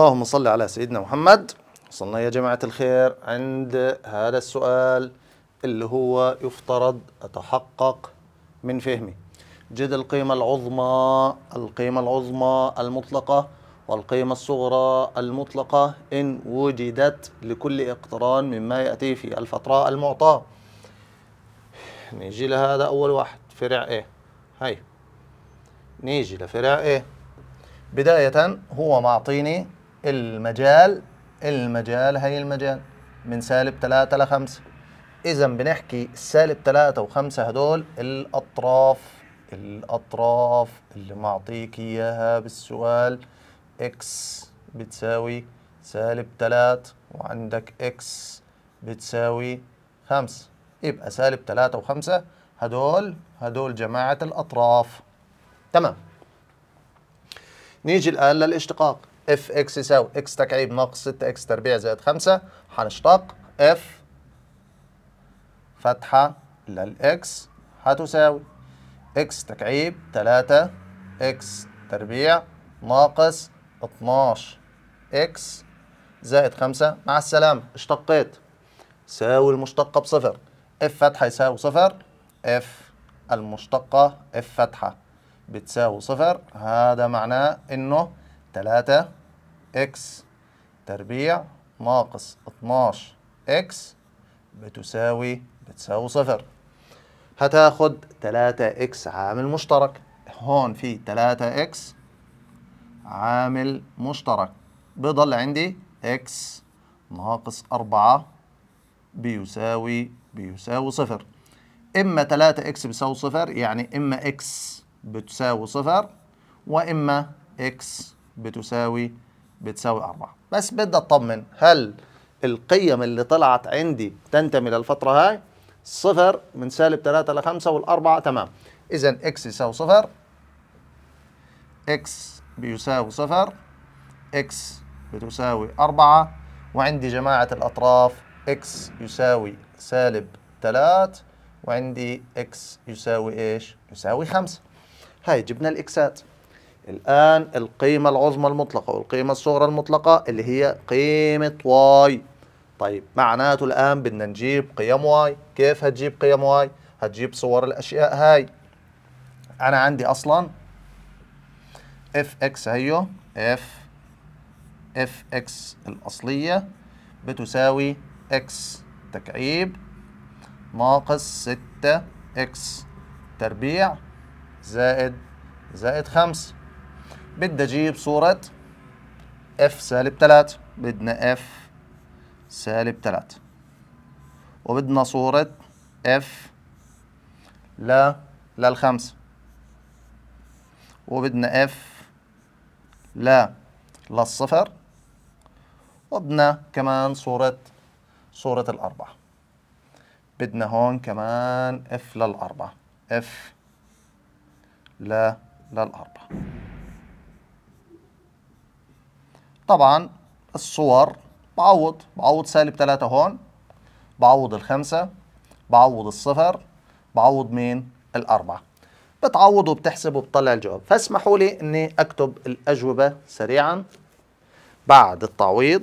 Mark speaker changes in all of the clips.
Speaker 1: اللهم صل على سيدنا محمد وصلنا يا جماعة الخير عند هذا السؤال اللي هو يفترض أتحقق من فهمه جد القيمة العظمى القيمة العظمى المطلقة والقيمة الصغرى المطلقة إن وجدت لكل اقتران مما يأتي في الفترة المعطاة نيجي لهذا أول واحد فرع إيه هاي نيجي لفرع إيه بداية هو معطيني المجال المجال هي المجال من سالب 3 ل 5 إذا بنحكي السالب 3 و5 هدول الأطراف الأطراف اللي معطيك إياها بالسؤال إكس بتساوي سالب 3 وعندك إكس بتساوي 5 يبقى سالب 3 و5 هدول هدول جماعة الأطراف تمام نيجي الآن للاشتقاق اف اكس يساوي اكس تكعيب ناقص 6 اكس تربيع زائد 5 هنشتق اف فتحة للإكس هتساوي إكس تكعيب 3 إكس تربيع ناقص 12 إكس زائد 5 مع السلامة اشتقيت ساوي المشتقة بصفر اف فتحة يساوي صفر اف المشتقة اف فتحة بتساوي صفر هذا معناه انه 3 إكس تربيع ناقص 12 إكس بتساوي بتساوي صفر هتاخد 3 إكس عامل مشترك هون في 3 إكس عامل مشترك بضل عندي إكس ناقص 4 بيساوي بيساوي صفر إما 3 إكس بيساوي صفر يعني إما إكس بتساوي صفر وإما إكس بتساوي بتساوي أربعة بس بدي أطمن هل القيم اللي طلعت عندي تنتمي للفترة هاي صفر من سالب 3 ل 5 والأربعة تمام إذا إكس يساوي صفر إكس بيساوي صفر إكس بتساوي أربعة وعندي جماعة الأطراف إكس يساوي سالب 3 وعندي إكس يساوي إيش؟ يساوي 5 هاي جبنا الإكسات الآن القيمة العظمى المطلقة والقيمة الصغرى المطلقة اللي هي قيمة واي طيب معناته الآن بدنا نجيب قيم واي كيف هتجيب قيم واي؟ هتجيب صور الأشياء هاي أنا عندي أصلا اف اكس هيو اف اف اكس الأصلية بتساوي اكس تكعيب ناقص 6 اكس تربيع زائد زائد 5 بدي اجيب صورة اف سالب 3 بدنا اف سالب 3 وبدنا صورة اف ل للخمسة وبدنا اف ل للصفر وبدنا كمان صورة صورة الأربعة بدنا هون كمان اف للأربعة اف ل للأربعة طبعا الصور بعوض بعوض سالب 3 هون بعوض الخمسة بعوض الصفر بعوض مين الأربعة بتعوض وبتحسب وبتطلع الجواب فاسمحوا لي اني اكتب الاجوبه سريعا بعد التعويض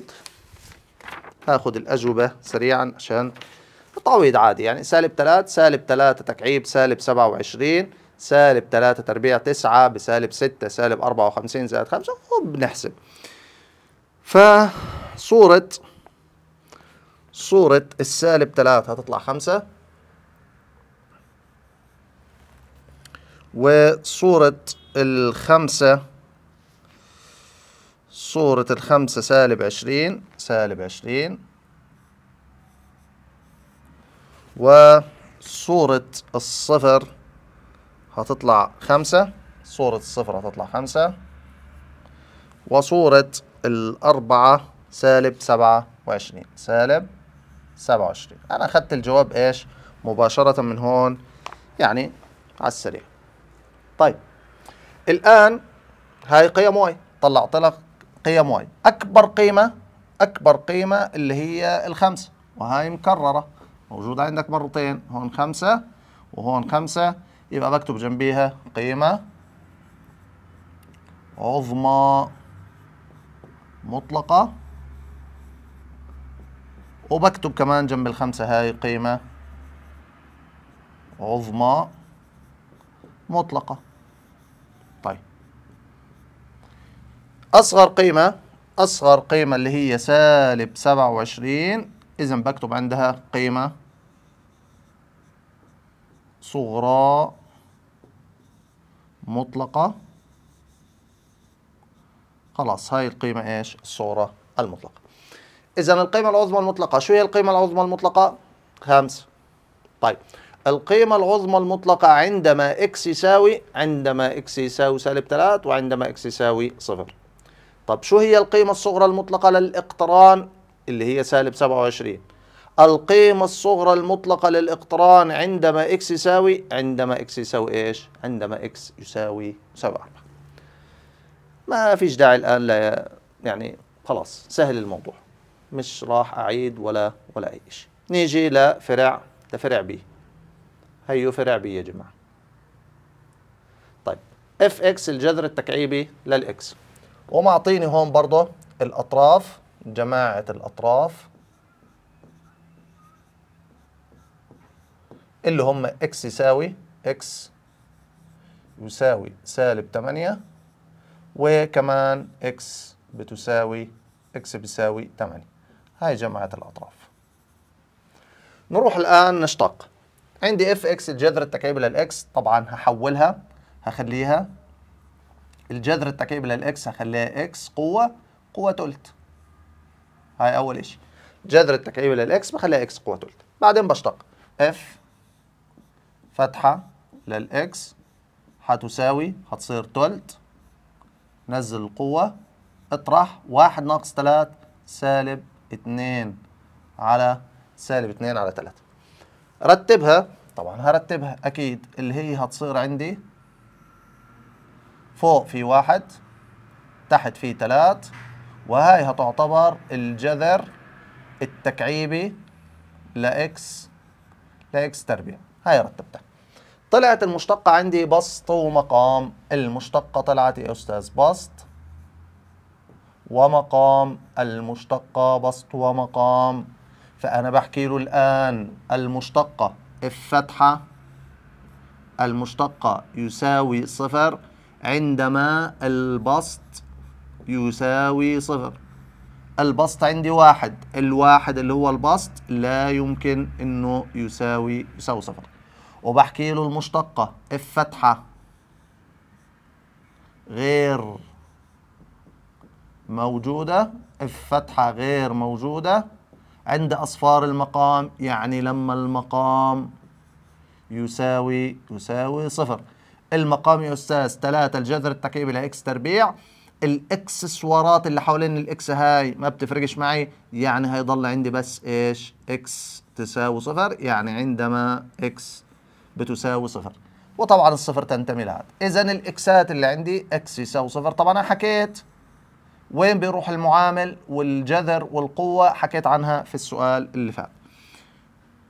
Speaker 1: أخذ الاجوبه سريعا عشان التعويض عادي يعني سالب 3 سالب 3 تكعيب سالب 27 سالب 3 تربيع 9 بسالب 6 سالب 54 زائد 5 وبنحسب فصورة صورة السالب ثلاثة هتطلع خمسة وصورة الخمسة صورة الخمسة سالب عشرين سالب عشرين وصورة الصفر هتطلع خمسة صورة الصفر هتطلع خمسة وصورة الأربعة سالب سبعة وعشرين سالب سبعة وعشرين أنا أخذت الجواب إيش مباشرة من هون يعني على السريع طيب الآن هاي قيم واي طلعت لك قيم واي أكبر قيمة أكبر قيمة اللي هي الخمسة وهاي مكررة موجودة عندك مرتين هون خمسة وهون خمسة يبقى بكتب جنبيها قيمة عظمى مطلقة وبكتب كمان جنب الخمسة هاي قيمة عظمى مطلقة طيب أصغر قيمة أصغر قيمة اللي هي سالب سبعة وعشرين إذا بكتب عندها قيمة صغرى مطلقة خلاص هاي القيمة ايش الصورة المطلقة اذا القيمة العظمى المطلقة شو هي القيمة العظمى المطلقة خمسة طيب القيمة العظمى المطلقة عندما اكس يساوي عندما اكس يساوي سالب 3 وعندما اكس يساوي صفر طب شو هي القيمة الصغرى المطلقة للاقتران اللي هي سالب 27 القيمة الصغرى المطلقة للاقتران عندما اكس يساوي عندما اكس يساوي ايش؟ عندما اكس يساوي 7 ما فيش داعي الآن لا يعني خلاص سهل الموضوع مش راح أعيد ولا ولا أي شيء نيجي لفرع لفرع بي هيو فرع بي يا جماعة طيب اف اكس الجذر التكعيبي للاكس ومعطيني هون برضه الأطراف جماعة الأطراف اللي هم اكس يساوي اكس يساوي سالب 8 وكمان اكس بتساوي اكس بيساوي 8 هاي جمعت الأطراف نروح الآن نشتق عندي اف اكس الجذر التكعيبي للاكس طبعا هحولها هخليها الجذر التكعيبي للاكس هخليها اكس قوة قوة تلت هاي أول إشي جذر التكعيبي للاكس بخليها اكس قوة تلت بعدين بشتق اف فتحة للاكس هتساوي هتصير تلت نزل القوة اطرح واحد ناقص تلات سالب اثنين على سالب اثنين على تلاتة رتبها طبعا هرتبها أكيد اللي هي هتصير عندي فوق في واحد تحت في تلات وهاي هتعتبر الجذر التكعيبي لإكس لإكس تربيع هاي رتبتها طلعت المشتقة عندي بسط ومقام المشتقة طلعت يا أستاذ بسط ومقام المشتقة بسط ومقام فأنا بحكي له الآن المشتقة الفتحة المشتقة يساوي صفر عندما البسط يساوي صفر البسط عندي واحد الواحد اللي هو البسط لا يمكن انه يساوي يساوي صفر وبحكي له المشتقة اف فتحة غير موجودة اف فتحة غير موجودة عند أصفار المقام يعني لما المقام يساوي يساوي صفر المقام يا أستاذ ثلاثة الجذر التكعيب إلى إكس تربيع الإكس سوارات اللي حوالين الإكس هاي ما بتفرقش معي يعني هيضل عندي بس إيش إكس تساوي صفر يعني عندما إكس بتساوي صفر وطبعا الصفر تنتمي لهذا اذا الاكسات اللي عندي اكس يساوي صفر طبعا انا حكيت وين بيروح المعامل والجذر والقوه حكيت عنها في السؤال اللي فات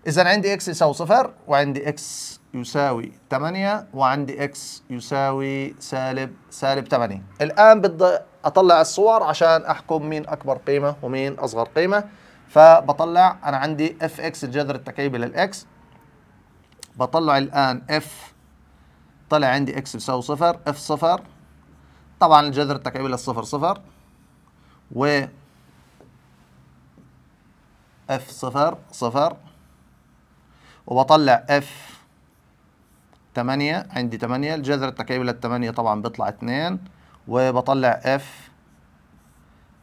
Speaker 1: اذا عندي اكس يساوي صفر وعندي اكس يساوي 8 وعندي اكس يساوي سالب سالب 8 الان بدي اطلع الصور عشان احكم مين اكبر قيمه ومين اصغر قيمه فبطلع انا عندي اف اكس الجذر التكعيبي للاكس بطلع الآن اف طلع عندي اكس بيساوي صفر اف صفر طبعا الجذر التكعيبي للصفر صفر و اف صفر صفر وبطلع اف 8 عندي 8 الجذر التكعيبي للتمانية طبعا بيطلع 2 وبطلع اف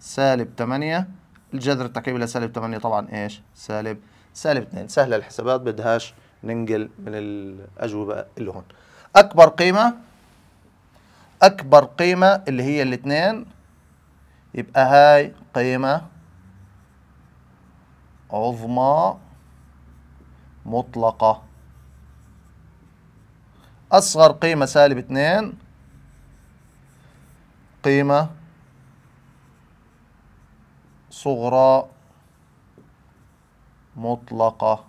Speaker 1: سالب 8 الجذر التكعيبي لسالب 8 طبعا ايش سالب سالب 2 سهله الحسابات بدهاش ننقل من الأجوبة اللي هون أكبر قيمة أكبر قيمة اللي هي الاثنين يبقى هاي قيمة عظمى مطلقة أصغر قيمة سالب اثنين قيمة صغرى مطلقة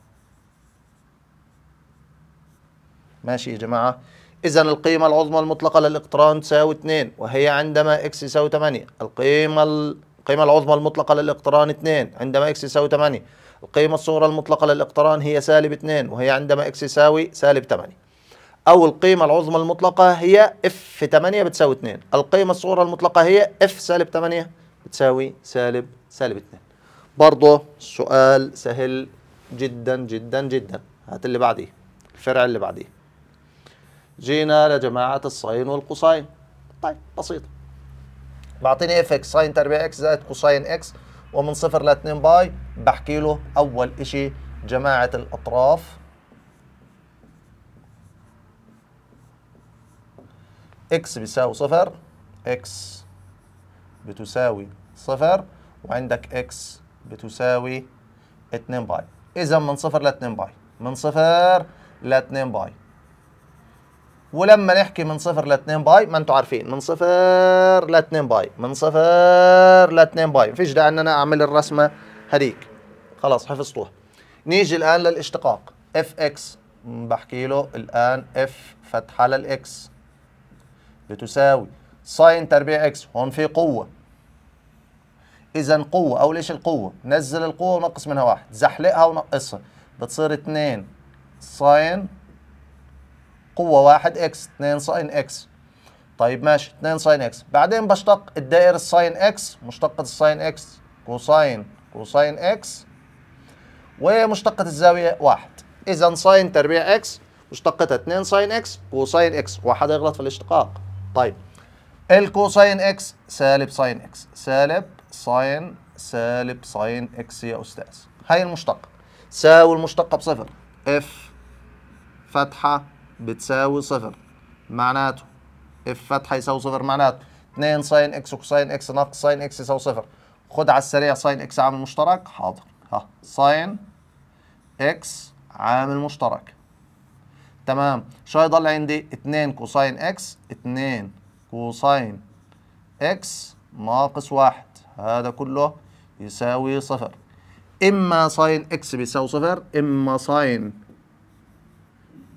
Speaker 1: ماشي يا جماعة إذا القيمة العظمى المطلقة للإقتران تساوي 2 وهي عندما إكس يساوي 8 القيمة القيمة العظمى المطلقة للإقتران 2 عندما إكس يساوي 8 القيمة الصغرى المطلقة للإقتران هي سالب 2 وهي عندما إكس يساوي سالب 8 أو القيمة العظمى المطلقة هي اف 8 بتساوي 2 القيمة الصغرى المطلقة هي اف سالب 8 بتساوي سالب سالب 2 برضه سؤال سهل جدا جدا جدا هات اللي بعديه الفرع اللي بعديه جينا لجماعة الصين والقصين طيب بسيطة بعطيني اف اكس ساين تربيع اكس زائد قصين اكس ومن صفر ل 2 باي بحكي له أول إشي جماعة الأطراف اكس بيساوي صفر اكس بتساوي صفر وعندك اكس بتساوي 2 باي إذا من صفر ل 2 باي من صفر ل 2 باي ولما نحكي من صفر ل 2 باي ما انتم عارفين من صفر ل 2 باي من صفر ل 2 باي ما فيش داعي ان انا اعمل الرسمه هذيك خلاص حفظتوها نيجي الان للاشتقاق اف اكس بحكي له الان اف فتحه على الاكس بتساوي ساين تربيع اكس هون في قوه اذا قوه اول شيء القوه نزل القوه ونقص منها واحد زحلقها ونقصها بتصير 2 ساين قوة واحد اكس 2 ساين اكس طيب ماشي 2 ساين اكس بعدين بشتق الدائرة الساين اكس مشتقة الساين اكس كوساين كوساين اكس ومشتقة الزاوية واحد إذا ساين تربيع اكس مشتقتها 2 ساين اكس كوساين اكس واحد يغلط في الاشتقاق طيب الكوساين اكس سالب ساين اكس سالب ساين سالب ساين اكس يا أستاذ هاي المشتقة ساوي المشتقة بصفر اف فتحة بتساوي صفر معناته اف فتحه يساوي صفر معناته 2 ساين اكس وكوساين اكس ناقص ساين اكس يساوي صفر خد على السريع ساين اكس عامل مشترك حاضر ها ساين اكس عامل مشترك تمام شو هيضل عندي 2 كوساين اكس 2 كوساين اكس ناقص واحد هذا كله يساوي صفر اما ساين اكس بيساوي صفر اما ساين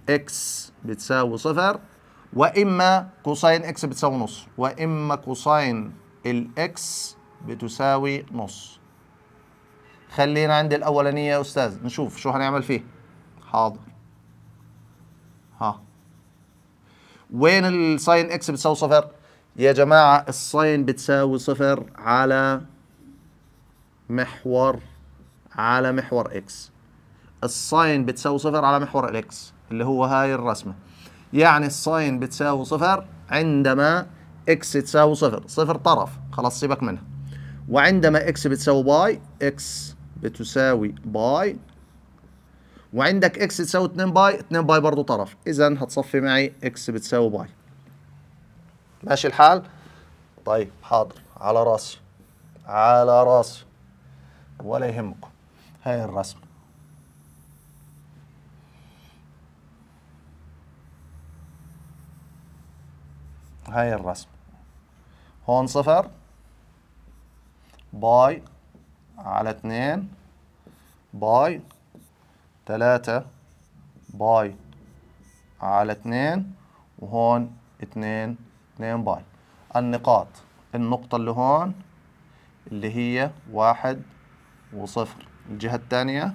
Speaker 1: اكس بتساوي صفر واما كوساين اكس بتساوي نص واما كوساين الاكس بتساوي نص خلينا عند الاولانيه يا استاذ نشوف شو هنعمل فيه حاضر ها وين الساين اكس بتساوي صفر يا جماعه الساين بتساوي صفر على محور على محور اكس الساين بتساوي صفر على محور الاكس اللي هو هاي الرسمة يعني الصين بتساوي صفر عندما اكس تساوي صفر صفر طرف خلاص سيبك منها وعندما اكس بتساوي باي اكس بتساوي باي وعندك اكس تساوي 2 باي 2 باي برضه طرف اذا هتصفي معي اكس بتساوي باي ماشي الحال طيب حاضر على راسي على راسي ولا يهمكم هاي الرسمه هاي الرسم هون صفر باي على اتنين باي تلاتة باي على اتنين وهون اتنين اتنين باي النقاط النقطة اللي هون اللي هي واحد وصفر الجهة الثانية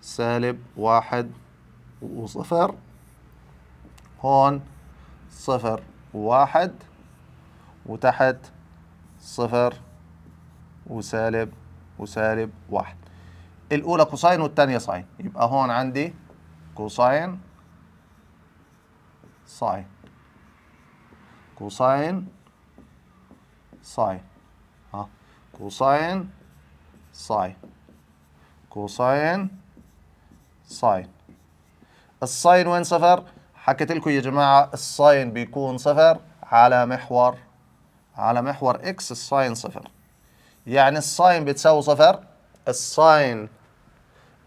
Speaker 1: سالب واحد وصفر هون صفر واحد وتحت صفر وسالب وسالب واحد الأولى كوساين والثانية ساين يبقى هون عندي كوساين ساين كوساين ساين ها كوساين ساين كوساين ساين الساين وين صفر؟ حكيت لكم يا جماعة الساين بيكون صفر على محور على محور اكس الساين صفر يعني الساين بتساوي صفر الساين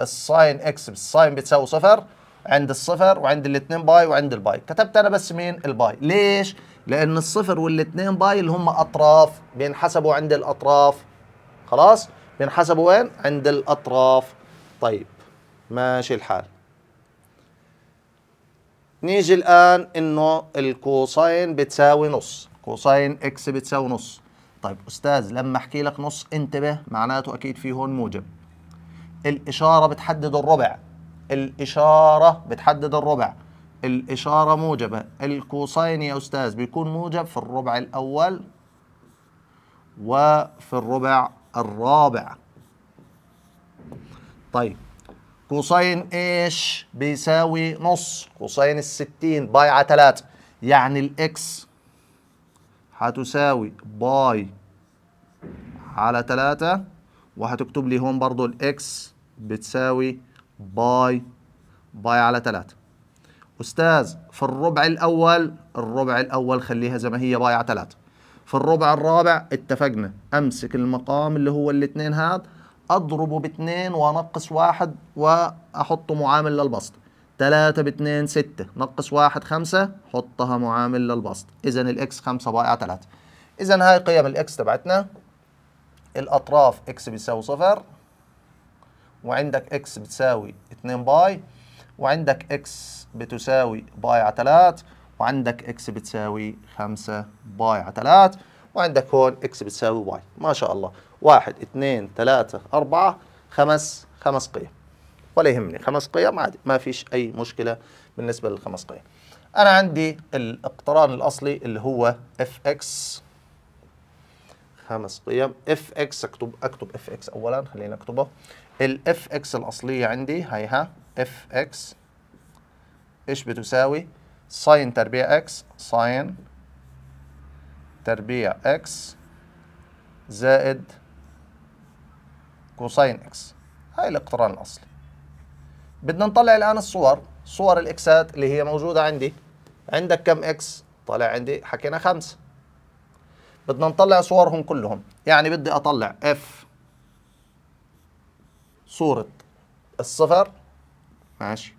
Speaker 1: الساين اكس بالساين بتساوي صفر عند الصفر وعند الاثنين باي وعند الباي كتبت انا بس مين الباي ليش لان الصفر والاثنين باي اللي هم اطراف بينحسبوا عند الاطراف خلاص بينحسبوا وين عند الاطراف طيب ماشي الحال نيجي الآن إنه الكوساين بتساوي نص كوساين إكس بتساوي نص طيب أستاذ لما أحكي لك نص انتبه معناته أكيد في هون موجب الإشارة بتحدد الربع الإشارة بتحدد الربع الإشارة موجبة الكوساين يا أستاذ بيكون موجب في الربع الأول وفي الربع الرابع طيب قوسين ايش بيساوي نص قوسين الستين باي على تلاتة يعني الاكس هتساوي باي على تلاتة وهتكتب لي هون برضو الاكس بتساوي باي باي على تلاتة استاذ في الربع الاول الربع الاول خليها زي ما هي باي على تلاتة في الربع الرابع اتفقنا امسك المقام اللي هو الاثنين هذا اضربه باتنين وانقص واحد واحطه معامل للبسط تلاتة باتنين ستة نقص واحد خمسة حطها معامل للبسط اذا الاكس خمسة بائع تلاتة اذا هاي قيم الاكس تبعتنا الاطراف اكس بتساوي صفر وعندك اكس بتساوي 2 باي وعندك اكس بتساوي باي على 3 وعندك اكس بتساوي 5 باي على 3 وعندك هون اكس بتساوي باي ما شاء الله واحد اثنين ثلاثة أربعة خمس خمس قيم ولا يهمني خمس قيم عادي ما فيش أي مشكلة بالنسبة للخمس قيم أنا عندي الاقتران الأصلي اللي هو اف اكس خمس قيم اف اكس اكتب اكتب اف اكس اولا خلينا اكتبه الاف اكس الاصليه عندي هيها اف اكس ايش بتساوي ساين تربيع اكس ساين تربيع اكس زائد كوساين اكس هاي الاقتران الاصلي بدنا نطلع الان الصور صور الاكسات اللي هي موجوده عندي عندك كم اكس طلع عندي حكينا خمسة بدنا نطلع صورهم كلهم يعني بدي اطلع اف صورة الصفر ماشي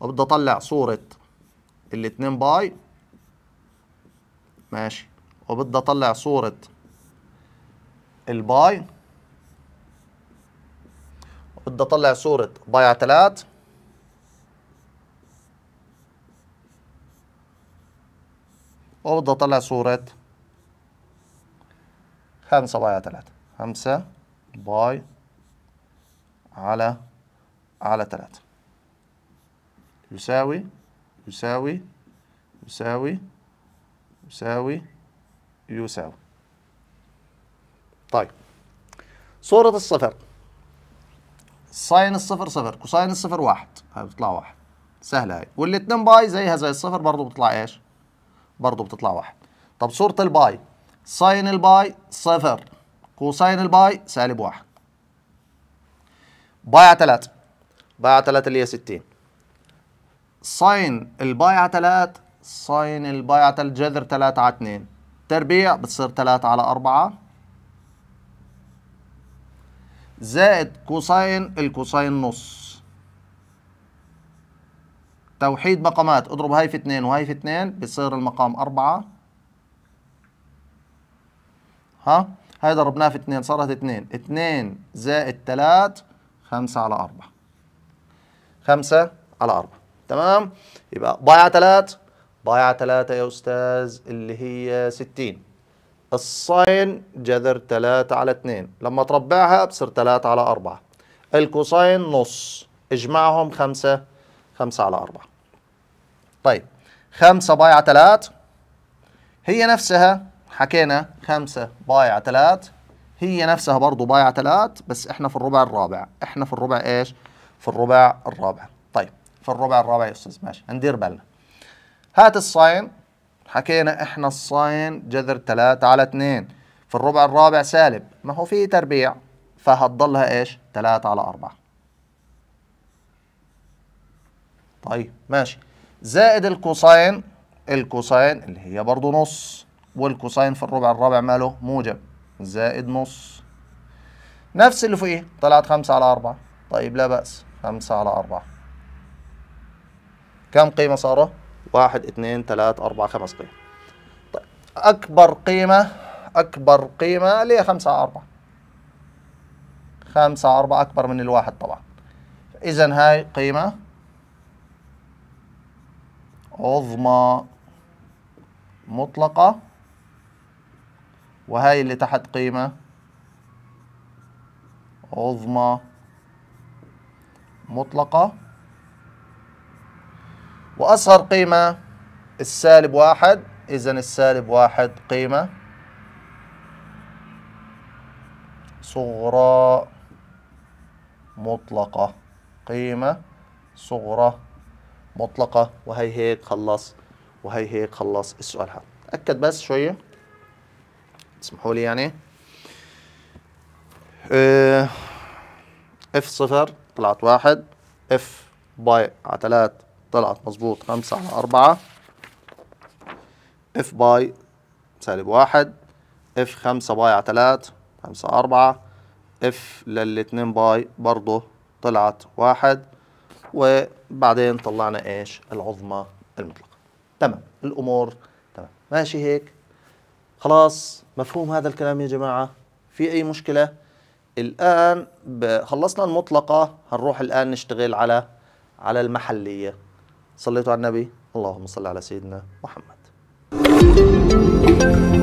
Speaker 1: وبدي اطلع صورة الاتنين باي ماشي وبدي اطلع صورة الباي بدي اطلع صورة ضيعة ثلاث وبدي اطلع صورة خمسة باي على ثلاثة خمسة باي على على ثلاثة يساوي يساوي يساوي يساوي يساوي طيب صورة الصفر ساين الصفر صفر كوساين الصفر واحد هاي بتطلع واحد سهلة هاي والاتنين باي زيها زي الصفر برضه بتطلع ايش؟ برضه بتطلع واحد طب صورة الباي ساين الباي صفر كوساين الباي سالب واحد باي على 3 باي على 3 اللي هي 60 ساين الباي على ثلاث ساين الباي على جذر 3 على اتنين تربيع بتصير 3 على اربعة زائد كوساين الكوساين نص توحيد مقامات اضرب هاي في اثنين وهاي في اثنين بصير المقام أربعة ها هاي ضربناه في اثنين صارت اثنين اثنين زائد ثلاث خمسة على أربعة خمسة على أربعة تمام يبقى ضايع ثلاث ضايع ثلاثة يا أستاذ اللي هي ستين الساين جذر 3 على 2 لما تربعها بصير 3 على 4 الكوساين نص اجمعهم 5 5 على 4 طيب 5 بايع 3 هي نفسها حكينا 5 بايع 3 هي نفسها برضه بايع 3 بس احنا في الربع الرابع احنا في الربع ايش في الربع الرابع طيب في الربع الرابع يا استاذ ماشي هندير بالنا هات الساين حكينا احنا الصين جذر 3 على 2 في الربع الرابع سالب ما هو في تربيع فهتضلها ايش 3 على 4 طيب ماشي زائد الكوساين الكوساين اللي هي برضه نص والكوساين في الربع الرابع ماله موجب زائد نص نفس اللي فوقيه طلعت 5 على 4 طيب لا بأس 5 على 4 كم قيمة صارت واحد اثنين ثلاث أربعة خمس قيم طيب أكبر قيمة أكبر قيمة اللي هي خمسة أربعة خمسة أربعة أكبر من الواحد طبعا إذا هاي قيمة عظمى مطلقة وهاي اللي تحت قيمة عظمى مطلقة وأصغر قيمة السالب واحد إذا السالب واحد قيمة صغرى مطلقة قيمة صغرى مطلقة وهي هيك خلص وهي هيك خلص السؤال هذا أكد بس شوية اسمحوا لي يعني اف آه، صفر طلعت واحد اف باي على ثلاث طلعت مظبوط خمسة على أربعة اف باي سالب واحد اف خمسة باي على تلات خمسة أربعة اف للاتنين باي برضه طلعت واحد وبعدين طلعنا ايش العظمى المطلقة تمام الأمور تمام ماشي هيك خلاص مفهوم هذا الكلام يا جماعة في أي مشكلة الآن خلصنا المطلقة هنروح الآن نشتغل على على المحلية صليتوا على النبي اللهم صل على سيدنا محمد